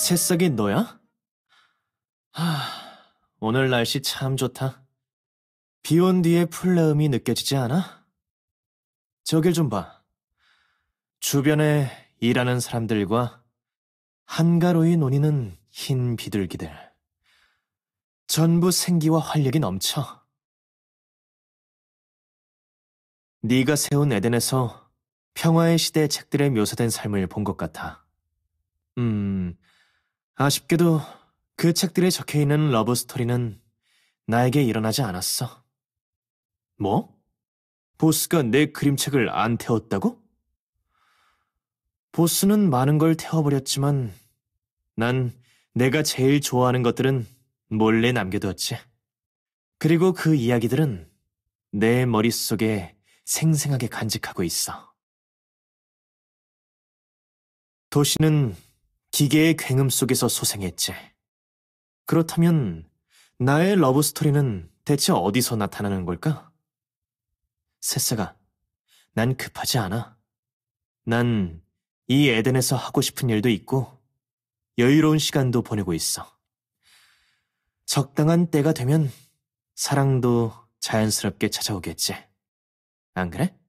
새싹이 너야? 하, 오늘 날씨 참 좋다. 비 온 뒤에 풀내음이 느껴지지 않아? 저길 좀 봐. 주변에 일하는 사람들과 한가로이 논이는 흰 비둘기들. 전부 생기와 활력이 넘쳐. 네가 세운 에덴에서 평화의 시대 책들에 묘사된 삶을 본 것 같아. 음, 아쉽게도 그 책들에 적혀 있는 러브스토리는 나에게 일어나지 않았어. 뭐? 보스가 내 그림책을 안 태웠다고? 보스는 많은 걸 태워버렸지만 난 내가 제일 좋아하는 것들은 몰래 남겨두었지. 그리고 그 이야기들은 내 머릿속에 생생하게 간직하고 있어. 도시는 기계의 굉음 속에서 소생했지. 그렇다면 나의 러브스토리는 대체 어디서 나타나는 걸까? 세싹가난 급하지 않아. 난 이 에덴에서 하고 싶은 일도 있고 여유로운 시간도 보내고 있어. 적당한 때가 되면 사랑도 자연스럽게 찾아오겠지. 안 그래?